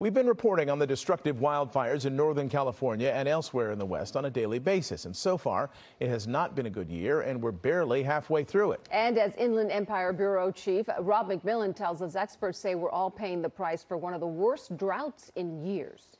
We've been reporting on the destructive wildfires in Northern California and elsewhere in the West on a daily basis. And so far, it has not been a good year, and we're barely halfway through it. And as Inland Empire Bureau Chief Rob McMillan tells us, experts say we're all paying the price for one of the worst droughts in years.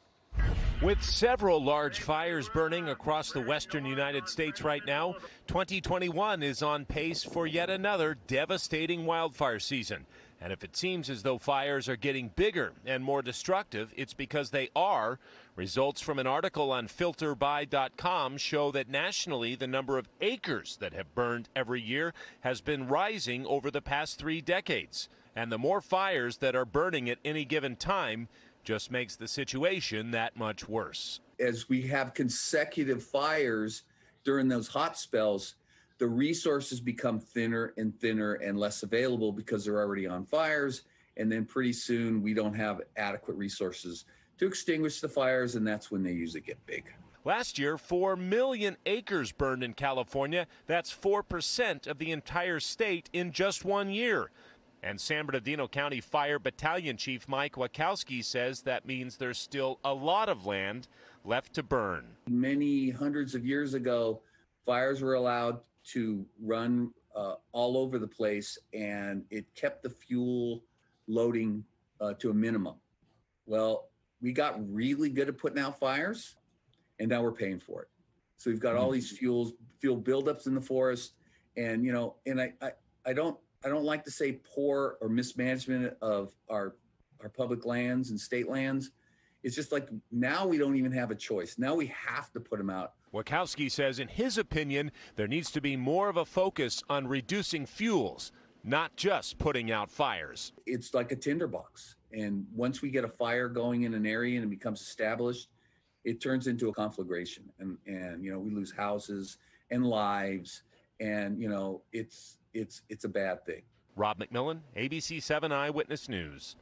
With several large fires burning across the western United States right now, 2021 is on pace for yet another devastating wildfire season. And if it seems as though fires are getting bigger and more destructive, it's because they are. Results from an article on filterby.com show that nationally, the number of acres that have burned every year has been rising over the past three decades. And the more fires that are burning at any given time, just makes the situation that much worse. As we have consecutive fires during those hot spells, the resources become thinner and thinner and less available because they're already on fires. And then pretty soon we don't have adequate resources to extinguish the fires, and that's when they usually get big. Last year, 4 million acres burned in California. That's 4% of the entire state in just one year. And San Bernardino County Fire Battalion Chief Mike Wachowski says that means there's still a lot of land left to burn. Many hundreds of years ago, fires were allowed to run uh, all over the place, and it kept the fuel loading uh, to a minimum. Well, we got really good at putting out fires, and now we're paying for it. So we've got all hmm. these fuels, fuel buildups in the forest, and you know, and I, I, I don't I don't like to say poor or mismanagement of our our public lands and state lands. It's just like now we don't even have a choice. Now we have to put them out. Wachowski says, in his opinion, there needs to be more of a focus on reducing fuels, not just putting out fires. It's like a tinderbox. And once we get a fire going in an area and it becomes established, it turns into a conflagration. And, and you know, we lose houses and lives and you know it's it's it's a bad thing. Rob McMillan, ABC Seven Eyewitness News.